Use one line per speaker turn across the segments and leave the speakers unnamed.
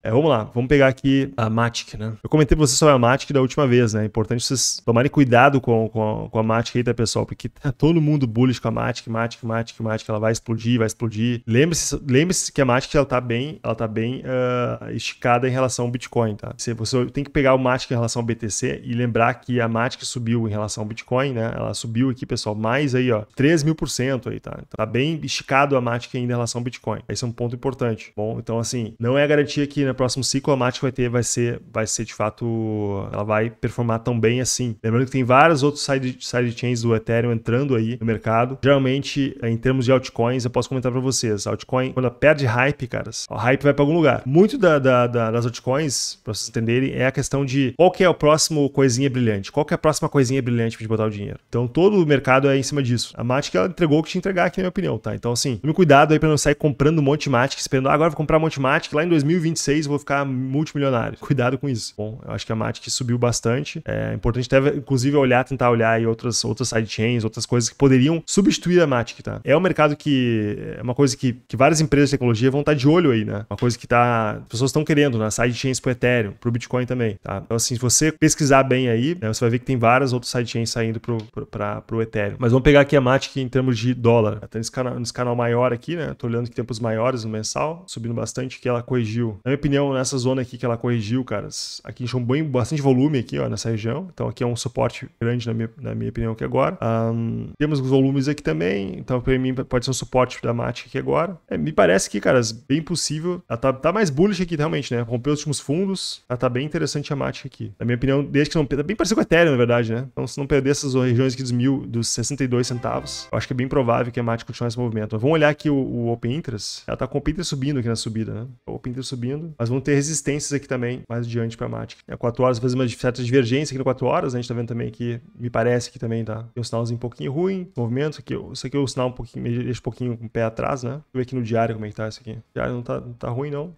É, vamos lá, vamos pegar aqui a Matic, né? Eu comentei pra vocês sobre a Matic da última vez, né? É importante vocês tomarem cuidado com, com, a, com a Matic aí, tá, pessoal? Porque tá todo mundo bullish com a Matic, Matic, Matic, Matic, ela vai explodir, vai explodir. Lembre-se lembre que a Matic, ela tá bem, ela tá bem uh, esticada em relação ao Bitcoin, tá? Você, você tem que pegar o Matic em relação ao BTC e lembrar que a Matic subiu em relação ao Bitcoin, né? Ela subiu aqui, pessoal, mais aí, ó, 3 mil por cento aí, tá? Então, tá bem esticado a Matic ainda em relação ao Bitcoin. Esse é um ponto importante, bom? Então, assim, não é garantia que no próximo ciclo, a Mate vai ter, vai ser, vai ser de fato, ela vai performar tão bem assim. Lembrando que tem vários outros side, side chains do Ethereum entrando aí no mercado. Geralmente, é, em termos de altcoins, eu posso comentar para vocês, altcoin, quando ela perde hype, caras, a hype vai para algum lugar. Muito da, da, da, das altcoins, para vocês entenderem, é a questão de qual que é o próximo coisinha brilhante, qual que é a próxima coisinha brilhante pra gente botar o dinheiro. Então, todo o mercado é em cima disso. A Matic, ela entregou o que tinha entregar aqui, na minha opinião, tá? Então, assim, tome cuidado aí para não sair comprando um monte de Matic, esperando, ah, agora vou comprar um monte de Matic lá em 2026, vocês, vou ficar multimilionário. Cuidado com isso. Bom, eu acho que a Matic subiu bastante. É importante até, inclusive, olhar, tentar olhar aí outras, outras sidechains, outras coisas que poderiam substituir a Matic, tá? É um mercado que é uma coisa que, que várias empresas de tecnologia vão estar tá de olho aí, né? Uma coisa que tá. As pessoas estão querendo, né? Sidechains pro Ethereum, pro Bitcoin também, tá? Então, assim, se você pesquisar bem aí, né, você vai ver que tem várias outras sidechains saindo pro, pro, pra, pro Ethereum. Mas vamos pegar aqui a Matic em termos de dólar. Tá nesse canal, nesse canal maior aqui, né? Tô olhando que tempos maiores no mensal, subindo bastante, que ela corrigiu. Na minha opinião, nessa zona aqui que ela corrigiu, caras, aqui um bem, bastante volume aqui, ó, nessa região. Então aqui é um suporte grande, na minha, na minha opinião, aqui agora. Um, temos os volumes aqui também, então para mim pode ser um suporte da Matic aqui agora. É, me parece que, caras, bem possível. Ela tá, tá mais bullish aqui, realmente, né? Rompeu os últimos fundos, ela tá bem interessante a Matic aqui. Na minha opinião, desde que não... Tá bem parecido com a Ethereum, na verdade, né? Então se não perder essas regiões aqui dos mil, dos 62 centavos, eu acho que é bem provável que a Matic continue esse movimento. Mas vamos olhar aqui o, o Open Interest. Ela tá com o Open Interest subindo aqui na subida, né? O Open Interest subindo. Mas vão ter resistências aqui também, mais adiante para a MATIC. É, a 4 horas fazer uma certa divergência aqui no 4 horas, né? a gente está vendo também que, me parece que também tá, tem um sinalzinho um pouquinho ruim, movimento, aqui, isso aqui é o sinal um pouquinho, me deixa um pouquinho com o pé atrás, né? Deixa eu ver aqui no diário como é que tá isso aqui. O diário não tá, não tá ruim não,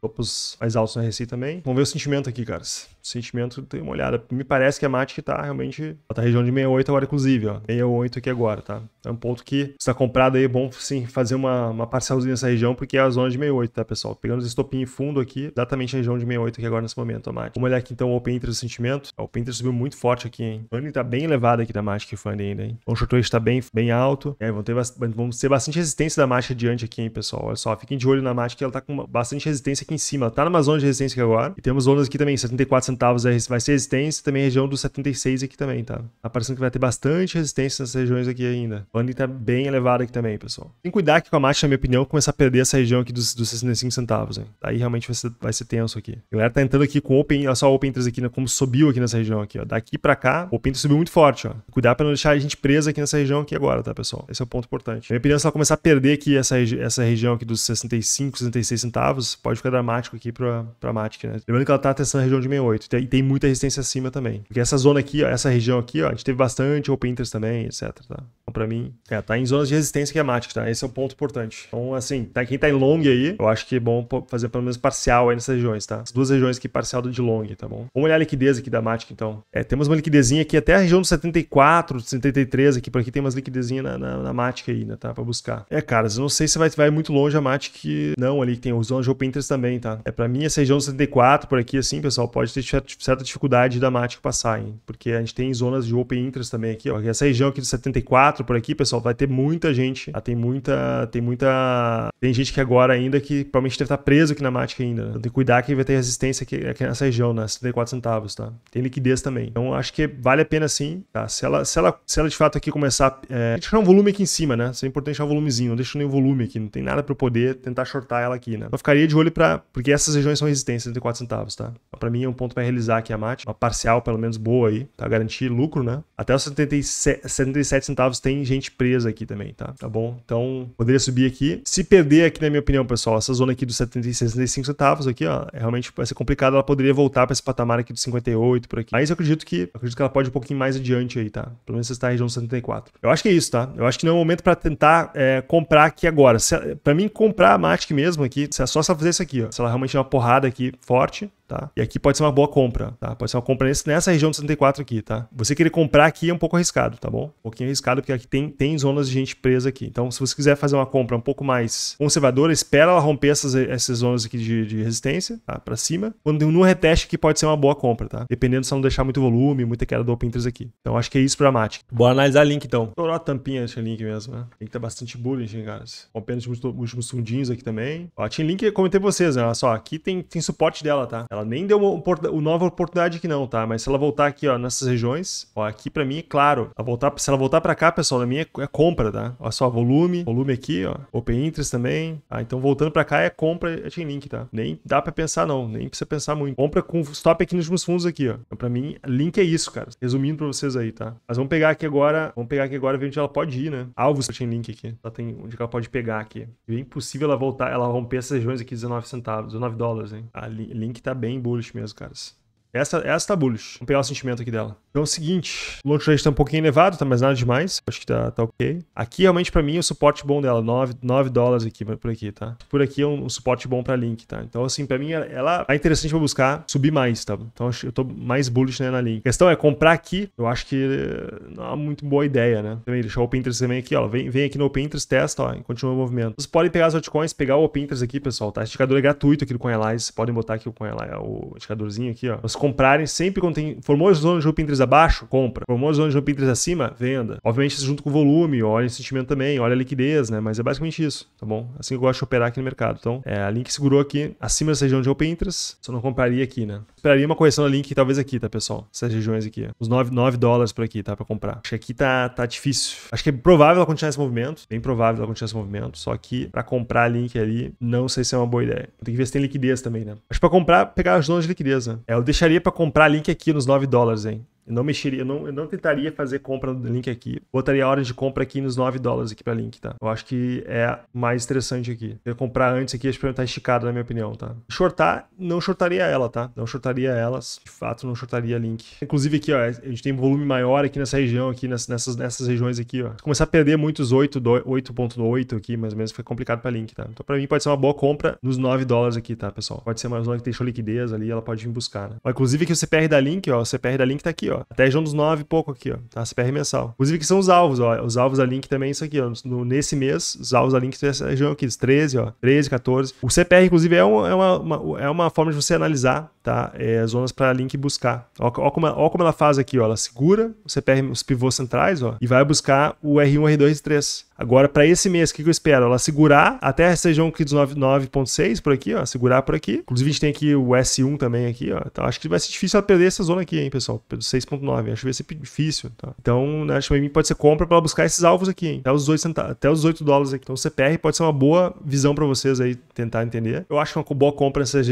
topos mais altos na RSI também. Vamos ver o sentimento aqui, caras. O sentimento, tem uma olhada, me parece que a MATIC tá realmente, ela tá região de 68 agora inclusive, ó, 68 aqui agora, tá? É um ponto que está comprado aí, é bom sim fazer uma, uma parcialzinha nessa região, porque é a zona de 68, tá pessoal? Pegando esse topinho fundo fundo aqui, exatamente a região de 68 aqui agora nesse momento, então, a MAT. Vamos olhar aqui então o Open Interest sentimento. O Open Interest subiu muito forte aqui, hein? O Funding tá bem elevado aqui da MAT que Funding ainda, hein? o short rate tá bem, bem alto. É, vão ter, vamos ter bastante resistência da MAT adiante aqui, hein, pessoal? Olha só, fiquem de olho na MAT que ela tá com bastante resistência aqui em cima. Ela tá numa zona de resistência aqui agora. E temos zonas aqui também, 74 centavos é vai ser resistência, também região dos 76 aqui também, tá? Tá parecendo que vai ter bastante resistência nessas regiões aqui ainda. O Funding tá bem elevado aqui também, pessoal. Tem que cuidar aqui com a MAT, na minha opinião, começar a perder essa região aqui dos, dos 65 centavos, hein? Tá aí realmente vai ser, vai ser tenso aqui. A galera tá entrando aqui com Open, olha só Open Interest aqui, né, como subiu aqui nessa região aqui, ó. Daqui pra cá, o Open subiu muito forte, ó. Cuidar pra não deixar a gente presa aqui nessa região aqui agora, tá, pessoal? Esse é o ponto importante. Na minha opinião, se ela começar a perder aqui essa, essa região aqui dos 65, 66 centavos, pode ficar dramático aqui pra, pra Matic, né? Lembrando que ela tá testando a região de 68 e tem, e tem muita resistência acima também. Porque essa zona aqui, ó, essa região aqui, ó, a gente teve bastante Open Interest também, etc, tá? Então, para mim, é, tá em zonas de resistência climática, tá? Esse é o ponto importante. Então, assim, tá, quem tá em long aí, eu acho que é bom fazer pelo menos parcial aí nessas regiões, tá? As duas regiões aqui parcial de long, tá bom? Vamos olhar a liquidez aqui da Matic, então. É, temos uma liquidezinha aqui até a região dos 74, 73 aqui, por aqui tem umas liquidezinhas na, na, na Matic aí, né, tá? Pra buscar. É, cara eu não sei se vai, vai muito longe a Matic, não, ali que tem os zonas de open interest também, tá? É, pra mim, essa região dos 74 por aqui, assim, pessoal, pode ter certa dificuldade da Matic passar, hein? Porque a gente tem zonas de open interest também aqui, ó. Essa região aqui dos 74, quatro por aqui, pessoal, vai ter muita gente. Tá? Tem muita. Tem muita. Tem gente que agora ainda que provavelmente deve estar tá preso aqui na Matic ainda. Né? Então tem que cuidar que vai ter resistência aqui, aqui nessa região, né? 74 centavos, tá? Tem liquidez também. Então acho que vale a pena sim, tá? Se ela, se ela, se ela de fato aqui começar. É... Deixar um volume aqui em cima, né? Isso é importante achar um volumezinho. Não deixa nenhum volume aqui. Não tem nada pra eu poder tentar shortar ela aqui, né? Eu ficaria de olho pra. Porque essas regiões são resistência, 74 centavos, tá? Então, pra mim é um ponto pra realizar aqui a Matic. Uma parcial, pelo menos, boa aí, tá? Garantir lucro, né? Até os 77, 77 centavos tem gente presa aqui também, tá? Tá bom? Então, poderia subir aqui. Se perder aqui, na minha opinião, pessoal, essa zona aqui dos 75 centavos aqui, ó, é realmente vai ser complicado. Ela poderia voltar para esse patamar aqui dos 58 por aqui. Mas eu acredito que acredito que ela pode ir um pouquinho mais adiante aí, tá? Pelo menos está na região 74. Eu acho que é isso, tá? Eu acho que não é o momento para tentar é, comprar aqui agora. Para mim, comprar a Matic mesmo aqui, se é só se ela fazer isso aqui, ó. Se ela realmente é uma porrada aqui forte, tá? E aqui pode ser uma boa compra, tá? Pode ser uma compra nessa região de 64 aqui, tá? Você querer comprar aqui é um pouco arriscado, tá bom? Um pouquinho arriscado, porque aqui tem, tem zonas de gente presa aqui. Então, se você quiser fazer uma compra um pouco mais conservadora, espera ela romper essas, essas zonas aqui de, de resistência, tá? Pra cima. Quando tem um reteste aqui, pode ser uma boa compra, tá? Dependendo se não deixar muito volume, muita queda do Open aqui. Então, acho que é isso pra Matic. Bora analisar Link, então. Torou a tampinha esse Link mesmo, né? Link tá bastante bullying, hein, caras? Rompendo os últimos, fundinhos aqui também. Ó, a Team Link, eu comentei pra vocês, né? Olha só, aqui tem, tem suporte dela, tá? Ela nem deu uma, uma, nova oportunidade aqui não, tá? Mas se ela voltar aqui, ó, nessas regiões, ó, aqui para mim é claro. Ela voltar, se ela voltar para cá, pessoal, na minha é, é, compra, tá? Olha só, volume, volume aqui, ó. Open interest também. Ah, então voltando para cá é compra a é Chain Link, tá? Nem dá para pensar não, nem precisa pensar muito. Compra com stop aqui nos últimos fundos aqui, ó. Então, para mim, Link é isso, cara. Resumindo para vocês aí, tá? Mas vamos pegar aqui agora, vamos pegar aqui agora ver onde ela pode ir, né? Alvos da Chain Link aqui. Ela tem onde ela pode pegar aqui. É impossível ela voltar, ela romper essas regiões aqui 19 centavos, 19 dólares, hein? A ah, Link tá bem bem bullish mesmo, caras. Essa, essa tá bullish. Vamos pegar o sentimento aqui dela. Então é o seguinte, o launch rate tá um pouquinho elevado, tá mais nada demais. Acho que tá, tá ok. Aqui, realmente, pra mim, é o suporte bom dela. 9, 9 dólares aqui, por aqui, tá? Por aqui é um, um suporte bom pra Link, tá? Então, assim, pra mim, ela é interessante pra buscar subir mais, tá? Então, eu tô mais bullish né, na Link. A questão é comprar aqui. Eu acho que eh, não é uma muito boa ideia, né? Também deixar o Open Interest também aqui, ó. Vem, vem aqui no Open Interest, testa, ó. E continua o movimento. Vocês podem pegar as altcoins, pegar o Open Interest aqui, pessoal, tá? Esse indicador é gratuito aqui do CoinAlize. Podem botar aqui o CoinAlize, o indicadorzinho aqui, ó comprarem sempre quando tem. Formou as zonas de open interest abaixo, compra. Formou as zonas de open interest acima, venda. Obviamente, junto com o volume, olha o sentimento também, olha a liquidez, né? Mas é basicamente isso, tá bom? Assim eu gosto de operar aqui no mercado. Então, é, a Link segurou aqui acima dessa região de open interest só não compraria aqui, né? esperaria uma correção na Link, talvez aqui, tá, pessoal? Essas regiões aqui. Uns 9, 9 dólares por aqui, tá? Pra comprar. Acho que aqui tá, tá difícil. Acho que é provável ela continuar esse movimento. Bem provável ela continuar esse movimento. Só que pra comprar Link ali, não sei se é uma boa ideia. Tem que ver se tem liquidez também, né? Acho que pra comprar, pegar as zonas de liquidez, né? É, eu deixaria pra comprar Link aqui nos 9 dólares, hein? Eu não mexeria, eu não, eu não tentaria fazer compra do link aqui. Botaria a hora de compra aqui nos 9 dólares aqui pra link, tá? Eu acho que é mais interessante aqui. Eu comprar antes aqui, acho que tá esticado, na minha opinião, tá? Shortar, não shortaria ela, tá? Não shortaria elas. De fato, não shortaria link. Inclusive aqui, ó, a gente tem um volume maior aqui nessa região, aqui nessas, nessas regiões aqui, ó. Se começar a perder muitos 8.8 aqui, mais ou menos, fica complicado pra link, tá? Então pra mim pode ser uma boa compra nos 9 dólares aqui, tá, pessoal? Pode ser mais uma que deixou liquidez ali, ela pode vir buscar, né? Ó, inclusive aqui o CPR da link, ó, o CPR da link tá aqui, ó ó. Até região dos 9 e pouco aqui, ó. Tá? CPR mensal. Inclusive, que são os alvos, ó. Os alvos da Link também, isso aqui, ó. No, nesse mês, os alvos da Link essa região aqui, os 13, ó. 13, 14. O CPR, inclusive, é, um, é uma, uma, é uma forma de você analisar, tá? É, zonas para Link buscar. Ó, ó, como, ó como ela faz aqui, ó. Ela segura o CPR, os pivôs centrais, ó, e vai buscar o R1, R2, R3. Agora, para esse mês, o que, que eu espero? Ela segurar até a região aqui dos 9.6 por aqui, ó, segurar por aqui. Inclusive, a gente tem aqui o S1 também aqui, ó. Então, acho que vai ser difícil ela perder essa zona aqui, hein, pessoal? Pelo 6.9, acho que vai ser difícil, tá? Então, né, acho que mim pode ser compra para buscar esses alvos aqui, hein? Até os 8 centavos, até os 8 dólares aqui. Então, o CPR pode ser uma boa visão para vocês aí tentar entender. Eu acho é uma boa compra nessas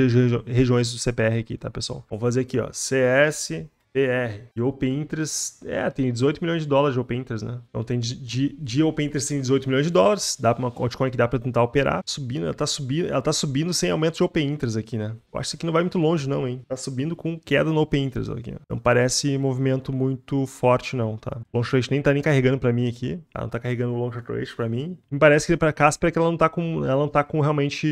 regiões do CPR aqui, tá, pessoal? Vamos fazer aqui, ó, CS BR. É, é, e Open Interest, é, tem 18 milhões de dólares de Open Interest, né? Então tem de, de, de Open Interest tem 18 milhões de dólares, dá para uma altcoin que dá para tentar operar. Tá subindo, ela tá subindo, ela tá subindo sem aumento de Open Interest aqui, né? Eu acho que isso aqui não vai muito longe não, hein? Tá subindo com queda no Open Interest aqui, né? Não parece movimento muito forte não, tá? Long short nem tá nem carregando para mim aqui, Ela Não tá carregando o long short rate para mim. Me parece que para Casper é que ela não tá com ela não tá com realmente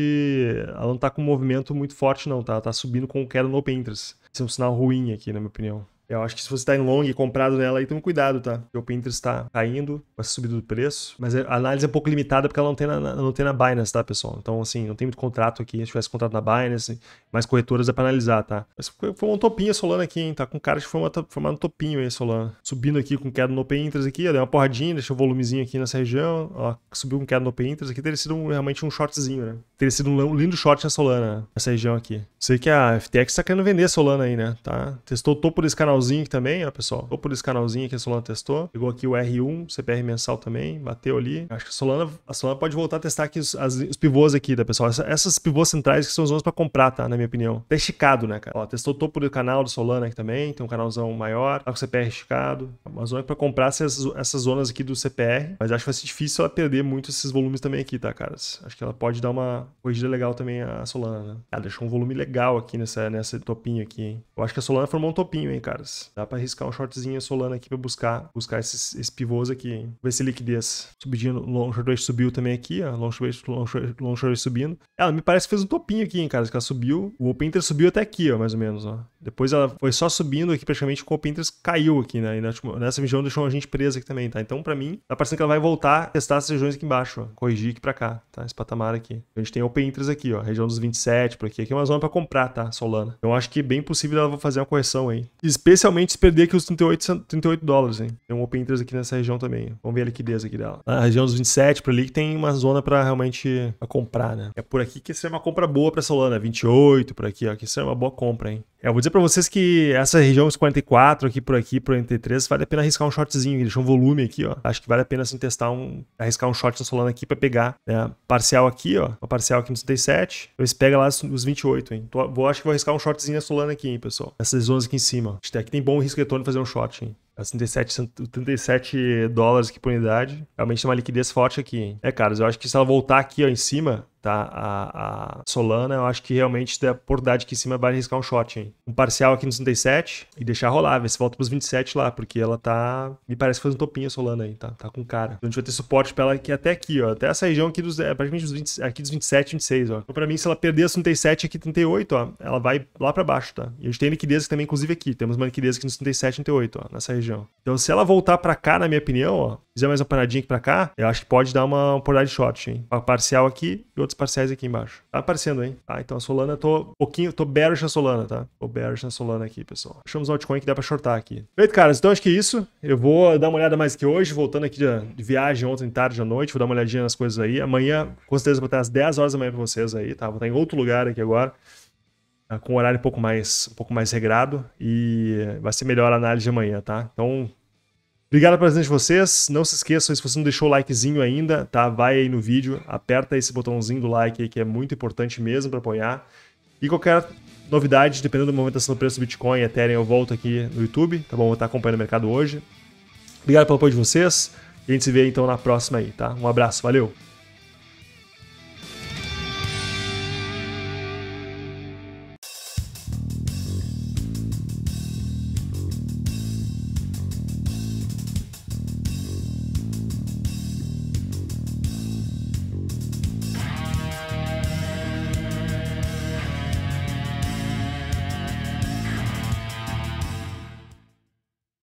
ela não tá com um movimento muito forte não, tá? Ela tá subindo com queda no Open Interest. Isso é um sinal ruim aqui, na minha opinião. Eu acho que se você tá em long comprado nela aí, tome cuidado, tá? Porque o Pinterest tá caindo, vai subida do preço. Mas a análise é um pouco limitada porque ela não tem na, não tem na Binance, tá, pessoal? Então, assim, não tem muito contrato aqui. Se tivesse contrato na Binance, mais corretoras é pra analisar, tá? Mas foi, um topinho Solana aqui, hein? Tá com cara de formar, um topinho aí, Solana. Subindo aqui com queda no Pinterest aqui, ó, deu uma porradinha, deixou o volumezinho aqui nessa região, ó, subiu com queda no Pinterest aqui, teria sido um, realmente um shortzinho, né? Teria sido um lindo short na Solana, nessa região aqui. Sei que a FTX tá querendo vender a Solana aí, né? Tá? Testou o topo desse canalzinho canalzinho aqui também, ó, pessoal. Vou por esse canalzinho que a Solana testou. Pegou aqui o R1, CPR mensal também, bateu ali. Acho que a Solana, a Solana pode voltar a testar aqui os, as, os pivôs aqui, tá, pessoal? Essa, essas pivôs centrais que são os zonas pra comprar, tá? Na minha opinião. Tá esticado, né, cara? Ó, testou o topo do canal do Solana aqui também, tem um canalzão maior, tá com CPR esticado. Uma zona pra comprar essas, essas zonas aqui do CPR, mas acho que vai ser difícil ela perder muito esses volumes também aqui, tá, caras? Acho que ela pode dar uma corrigida legal também a Solana, né? Ah, deixou um volume legal aqui nessa, nessa topinho aqui, hein? Eu acho que a Solana formou um topinho, hein, cara? caras. Dá para arriscar um shortzinho solana aqui para buscar, buscar esses, esses pivôs aqui, hein? Ver se liquidez. Subidinho, long short wave subiu também aqui, ó. Long short, long, short, long short subindo. Ela me parece que fez um topinho aqui, hein, cara. que Ela subiu. O Open Interest subiu até aqui, ó, mais ou menos, ó. Depois ela foi só subindo aqui praticamente com o Open Interest caiu aqui, né? E nessa região deixou a gente presa aqui também, tá? Então, para mim, tá parecendo que ela vai voltar a testar essas regiões aqui embaixo, ó. Corrigir aqui para cá, tá? Esse patamar aqui. A gente tem Open Interest aqui, ó. Região dos 27 por aqui. Aqui é uma zona para comprar, tá? Solana. Eu acho que é bem possível ela fazer uma correção aí. Espero especialmente se perder aqui os 38, 38 dólares, hein? Tem um open interest aqui nessa região também. Vamos ver a liquidez aqui dela. Na região dos 27 por ali que tem uma zona para realmente pra comprar, né? É por aqui que seria é uma compra boa para Solana, 28 por aqui, ó, que seria é uma boa compra, hein? É, eu vou dizer para vocês que essa região, os 44 aqui por aqui, NT3, vale a pena arriscar um shortzinho, Deixa um volume aqui, ó. Acho que vale a pena assim testar um, arriscar um short na Solana aqui para pegar, né? Parcial aqui, ó, uma parcial aqui nos 37, depois pega lá os 28, hein? Tô, vou, acho que vou arriscar um shortzinho na Solana aqui, hein, pessoal. Essas zonas aqui em cima, ó que tem bom risco retorno fazer um short. Hein? 37, 37 dólares aqui por unidade. Realmente tem uma liquidez forte aqui. Hein? É, caras, eu acho que se ela voltar aqui ó, em cima, tá? A, a, Solana, eu acho que realmente a oportunidade aqui em cima vai arriscar um short, hein? Um parcial aqui nos 37 e deixar rolar, ver se volta pros 27 lá, porque ela tá. Me parece que faz um topinho a Solana aí, tá? Tá com cara. Então a gente vai ter suporte pra ela aqui até aqui, ó. Até essa região aqui dos. É, praticamente dos 20, aqui dos 27, 26, ó. Então pra mim, se ela perder os 37 aqui 38, ó, ela vai lá pra baixo, tá? E a gente tem liquidez também, inclusive aqui. Temos uma liquidez aqui nos 37, 38, ó, nessa região. Então se ela voltar pra cá, na minha opinião, ó, fizer mais uma paradinha aqui pra cá, eu acho que pode dar uma oportunidade de short, hein? Uma parcial aqui e outros parciais aqui embaixo. Tá aparecendo, hein? Tá, então a Solana, eu tô um pouquinho, tô bearish na Solana, tá? Tô bearish na Solana aqui, pessoal. Achamos um altcoin que dá pra shortar aqui. Feito, caras, então acho que é isso. Eu vou dar uma olhada mais que hoje, voltando aqui de viagem ontem tarde à noite, vou dar uma olhadinha nas coisas aí. Amanhã, com certeza, vou estar às 10 horas da manhã pra vocês aí, tá? Vou estar em outro lugar aqui agora tá? com um horário um pouco mais um pouco mais regrado e vai ser melhor a análise de amanhã, tá? Então, Obrigado pela presença de vocês. Não se esqueçam, se você não deixou o likezinho ainda, tá? Vai aí no vídeo, aperta esse botãozinho do like aí, que é muito importante mesmo para apoiar. E qualquer novidade, dependendo da movimentação do preço do Bitcoin e Ethereum, eu volto aqui no YouTube, tá bom? Vou estar acompanhando o mercado hoje. Obrigado pelo apoio de vocês. E a gente se vê então na próxima aí, tá? Um abraço, valeu!